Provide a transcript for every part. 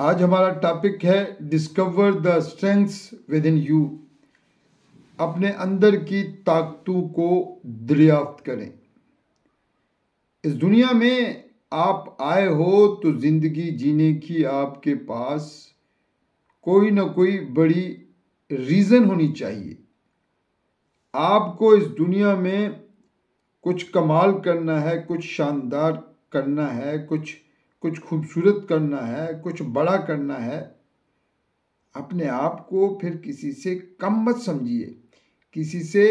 आज हमारा टॉपिक है discover the strengths within you अपने अंदर की ताकतों को दरियाफ्त करें इस दुनिया में आप आए हो तो ज़िंदगी जीने की आपके पास कोई ना कोई बड़ी रीज़न होनी चाहिए आपको इस दुनिया में कुछ कमाल करना है कुछ शानदार करना है कुछ कुछ खूबसूरत करना है कुछ बड़ा करना है अपने आप को फिर किसी से कम मत समझिए किसी से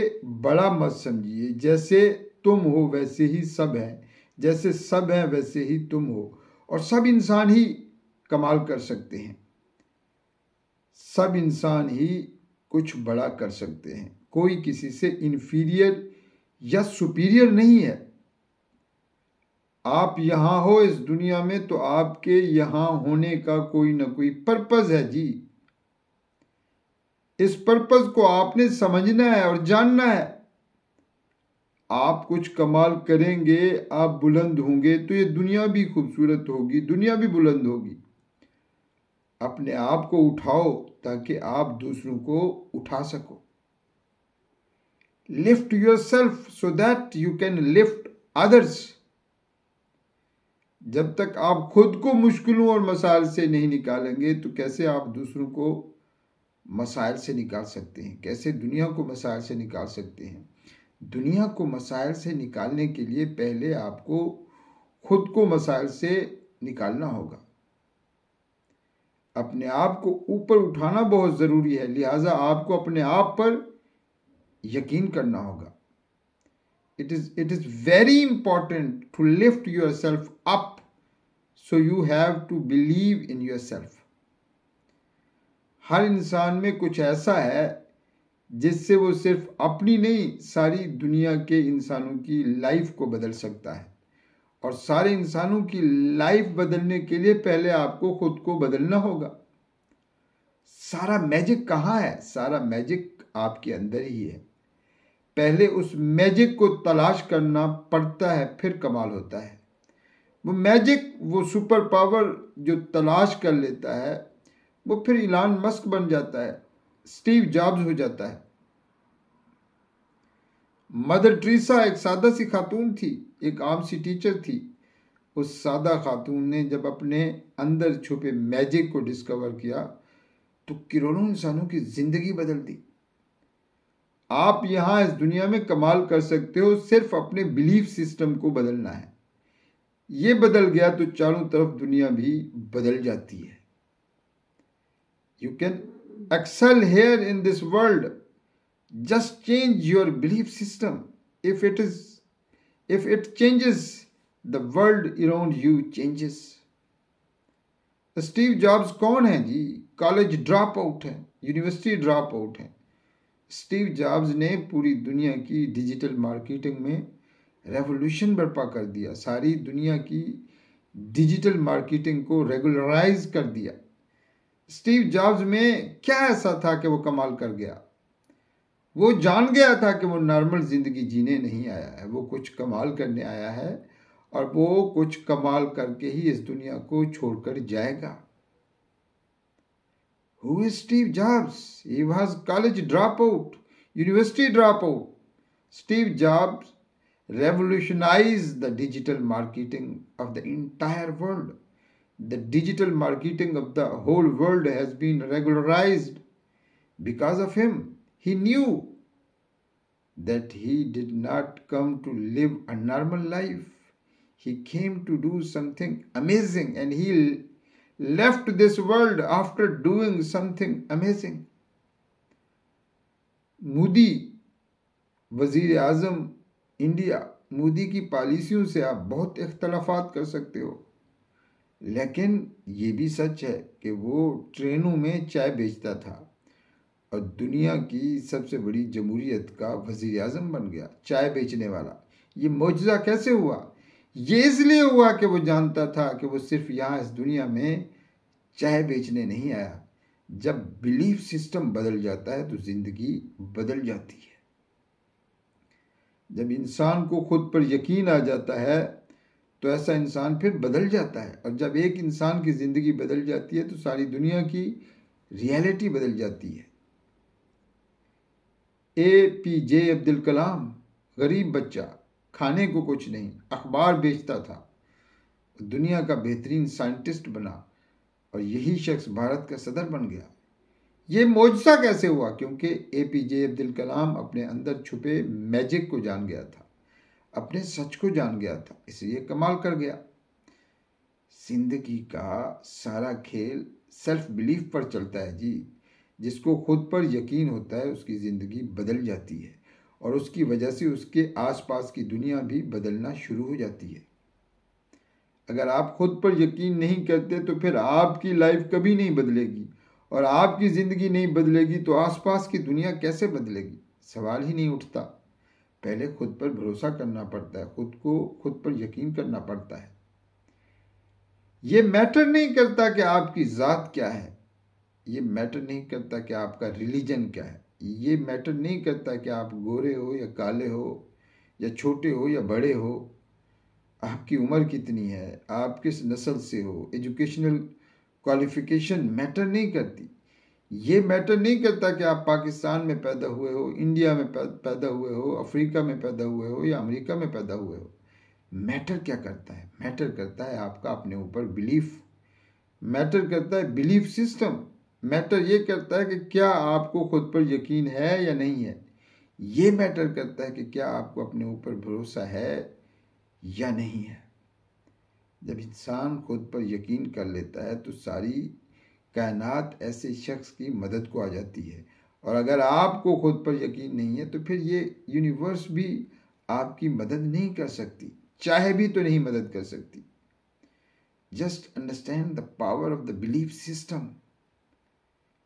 बड़ा मत समझिए जैसे तुम हो वैसे ही सब हैं जैसे सब हैं वैसे ही तुम हो और सब इंसान ही कमाल कर सकते हैं सब इंसान ही कुछ बड़ा कर सकते हैं कोई किसी से इन्फीरियर या सुपीरियर नहीं है आप यहाँ हो इस दुनिया में तो आपके यहाँ होने का कोई ना कोई पर्पज़ है जी इस पर्पज़ को आपने समझना है और जानना है आप कुछ कमाल करेंगे आप बुलंद होंगे तो ये दुनिया भी खूबसूरत होगी दुनिया भी बुलंद होगी अपने आप को उठाओ ताकि आप दूसरों को उठा सको lift yourself so that you can lift others जब तक आप खुद को मुश्किलों और मसाइल से नहीं निकालेंगे तो कैसे आप दूसरों को मसाइल से निकाल सकते हैं कैसे दुनिया को मसाइल से निकाल सकते हैं दुनिया को मसाइल से निकालने के लिए पहले आपको खुद को मसाइल से निकालना होगा अपने आप को ऊपर उठाना बहुत ज़रूरी है लिहाजा आपको अपने आप पर यकीन करना होगा it is it is very important to lift yourself up so you have to believe in yourself हर इंसान में कुछ ऐसा है जिससे वो सिर्फ अपनी नहीं सारी दुनिया के इंसानों की लाइफ को बदल सकता है और सारे इंसानों की लाइफ बदलने के लिए पहले आपको खुद को बदलना होगा सारा मैजिक कहाँ है सारा मैजिक आपके अंदर ही है पहले उस मैजिक को तलाश करना पड़ता है फिर कमाल होता है वो मैजिक वो सुपर पावर जो तलाश कर लेता है वो फिर इलान मस्क बन जाता है स्टीव जॉब्स हो जाता है मदर ट्रीसा एक सादा सी खातून थी एक आम सी टीचर थी उस सादा खातून ने जब अपने अंदर छुपे मैजिक को डिस्कवर किया तो करोड़ों इंसानों की ज़िंदगी बदल दी आप यहाँ इस दुनिया में कमाल कर सकते हो सिर्फ अपने बिलीफ सिस्टम को बदलना है ये बदल गया तो चारों तरफ दुनिया भी बदल जाती है you can excel here in this world just change your belief system if it is if it changes the world around you changes Steve Jobs कौन है जी कॉलेज ड्रॉप आउट है यूनिवर्सिटी ड्रॉप आउट है Steve Jobs ने पूरी दुनिया की digital marketing में रेवोल्यूशन बर्पा कर दिया सारी दुनिया की डिजिटल मार्केटिंग को रेगुलराइज कर दिया स्टीव जॉब्स में क्या ऐसा था कि वो कमाल कर गया वो जान गया था कि वो नॉर्मल ज़िंदगी जीने नहीं आया है वो कुछ कमाल करने आया है और वो कुछ कमाल करके ही इस दुनिया को छोड़कर जाएगा हु इज स्टीव जॉब्स ही was college dropout university dropout Steve Jobs revolutionize the digital marketing of the entire world. The digital marketing of the whole world has been regularized because of him. He knew that he did not come to live a normal life. He came to do something amazing and he left this world after doing something amazing. Modi, Wazir Azam, India Modi की पॉलिसियों से आप बहुत इख्तलाफात कर सकते हो लेकिन ये भी सच है कि वो ट्रेनों में चाय बेचता था और दुनिया की सबसे बड़ी जमहूरीत का वज़ी अजम बन गया चाय बेचने वाला ये मुआजा कैसे हुआ ये इसलिए हुआ कि वो जानता था कि वो सिर्फ यहाँ इस दुनिया में चाय बेचने नहीं आया जब बिलीफ सिस्टम बदल जाता है तो ज़िंदगी बदल जाती है जब इंसान को खुद पर यकीन आ जाता है तो ऐसा इंसान फिर बदल जाता है और जब एक इंसान की ज़िंदगी बदल जाती है तो सारी दुनिया की रियलिटी बदल जाती है ए पी जे अब्दुल कलाम गरीब बच्चा खाने को कुछ नहीं अखबार बेचता था दुनिया का बेहतरीन साइंटिस्ट बना और यही शख्स भारत का सदर बन गया ये मुआजा कैसे हुआ क्योंकि ए पी जे अब्दुल कलाम अपने अंदर छुपे मैजिक को जान गया था अपने सच को जान गया था इसलिए कमाल कर गया जिंदगी का सारा खेल सेल्फ बिलीफ पर चलता है जी जिसको खुद पर यकीन होता है उसकी ज़िंदगी बदल जाती है और उसकी वजह से उसके आसपास की दुनिया भी बदलना शुरू हो जाती है अगर आप खुद पर यकीन नहीं करते तो फिर आपकी लाइफ कभी नहीं बदलेगी और आपकी ज़िंदगी नहीं बदलेगी तो आसपास की दुनिया कैसे बदलेगी सवाल ही नहीं उठता पहले खुद पर भरोसा करना पड़ता है खुद को खुद पर यकीन करना पड़ता है ये मैटर नहीं करता कि आपकी ज़ात क्या है ये मैटर नहीं करता कि आपका रिलीजन क्या है ये मैटर नहीं करता कि आप गोरे हो या काले हो या छोटे हो या बड़े हो आपकी उम्र कितनी है आप किस नस्ल से हो एजुकेशनल क्वालिफिकेशन मैटर नहीं करती ये मैटर नहीं करता कि आप पाकिस्तान में पैदा हुए हो इंडिया में पैदा हुए हो अफ्रीका में पैदा हुए हो या अमेरिका में पैदा हुए हो मैटर क्या करता है मैटर करता है आपका अपने ऊपर बिलीफ मैटर करता है बिलीफ सिस्टम मैटर ये करता है कि क्या आपको खुद पर यकीन है या नहीं है ये मैटर करता है कि क्या आपको अपने ऊपर भरोसा है या नहीं है जब इंसान खुद पर यकीन कर लेता है तो सारी कायनात ऐसे शख्स की मदद को आ जाती है और अगर आपको खुद पर यकीन नहीं है तो फिर ये यूनिवर्स भी आपकी मदद नहीं कर सकती चाहे भी तो नहीं मदद कर सकती just understand the power of the belief system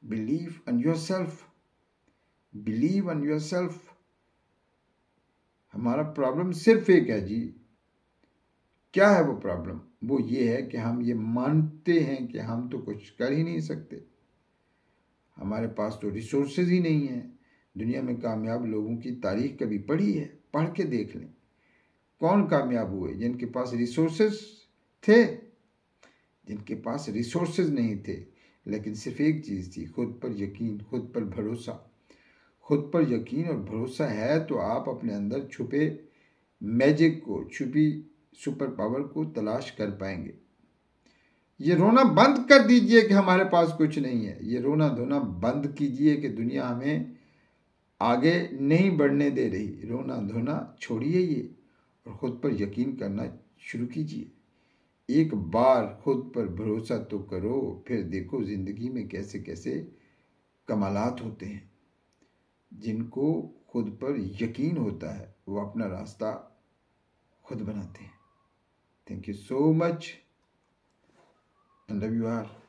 believe on yourself believe on yourself हमारा प्रॉब्लम सिर्फ एक है जी क्या है वो प्रॉब्लम वो ये है कि हम ये मानते हैं कि हम तो कुछ कर ही नहीं सकते हमारे पास तो रिसोर्सेज ही नहीं है दुनिया में कामयाब लोगों की तारीख कभी पढ़ी है पढ़ के देख लें कौन कामयाब हुए जिनके पास रिसोर्सेज थे जिनके पास रिसोर्सेज नहीं थे लेकिन सिर्फ एक चीज़ थी खुद पर यकीन खुद पर भरोसा खुद पर यकीन और भरोसा है तो आप अपने अंदर छुपे मैजिक को छुपी सुपर पावर को तलाश कर पाएंगे ये रोना बंद कर दीजिए कि हमारे पास कुछ नहीं है ये रोना धोना बंद कीजिए कि दुनिया हमें आगे नहीं बढ़ने दे रही रोना धोना छोड़िए ये और ख़ुद पर यकीन करना शुरू कीजिए एक बार खुद पर भरोसा तो करो फिर देखो ज़िंदगी में कैसे कैसे कमालात होते हैं जिनको खुद पर यकीन होता है वो अपना रास्ता खुद बनाते हैं Thank you so much. and love you all.